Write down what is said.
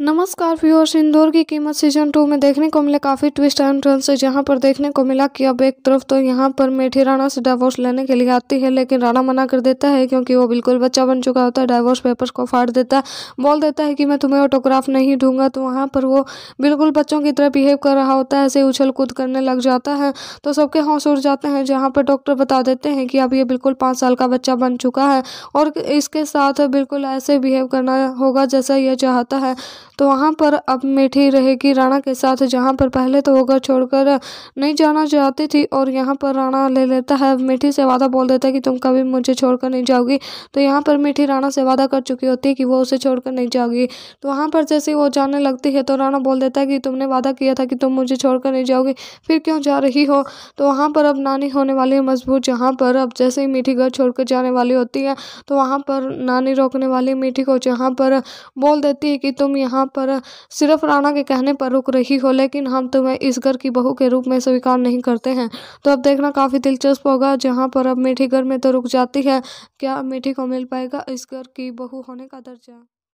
नमस्कार व्यूअर्स इंदौर की कीमत सीजन टू में देखने को मिले काफ़ी ट्विस्ट एंड टर्न से जहां पर देखने को मिला कि अब एक तरफ तो यहां पर मेठी राणा से डाइवोर्स लेने के लिए आती है लेकिन राणा मना कर देता है क्योंकि वो बिल्कुल बच्चा बन चुका होता है डाइवोर्स पेपर्स को फाड़ देता है बोल देता है कि मैं तुम्हें ऑटोग्राफ नहीं दूंगा तो वहाँ पर वो बिल्कुल बच्चों की तरह बिहेव कर रहा होता है ऐसे उछल कूद करने लग जाता है तो सबके हौस उड़ जाते हैं जहाँ पर डॉक्टर बता देते हैं कि अब ये बिल्कुल पाँच साल का बच्चा बन चुका है और इसके साथ बिल्कुल ऐसे बिहेव करना होगा जैसा यह चाहता है तो वहाँ पर अब मेठी रहेगी राणा के साथ जहाँ पर पहले तो वो घर छोड़कर नहीं जाना चाहती थी और यहाँ पर राणा ले लेता है मेठी से वादा बोल देता है कि तुम कभी मुझे छोड़कर नहीं जाओगी तो यहाँ पर मीठी राणा से वादा कर चुकी होती है कि वो उसे छोड़कर नहीं जाओगी तो वहाँ पर जैसे वो जाने लगती है तो राणा बोल देता है कि तुमने वादा किया था कि तुम मुझे छोड़कर नहीं जाओगी फिर क्यों जा रही हो तो वहाँ पर अब नानी होने वाली है मजबूत जहाँ पर अब जैसे ही मीठी घर छोड़कर जाने वाली होती है तो वहाँ पर नानी रोकने वाली मीठी को जहाँ पर बोल देती है कि तुम यहाँ यहाँ पर सिर्फ राणा के कहने पर रुक रही हो लेकिन हम तुम्हें इस घर की बहू के रूप में स्वीकार नहीं करते हैं तो अब देखना काफ़ी दिलचस्प होगा जहाँ पर अब मीठी घर में तो रुक जाती है क्या मीठी को मिल पाएगा इस घर की बहू होने का दर्जा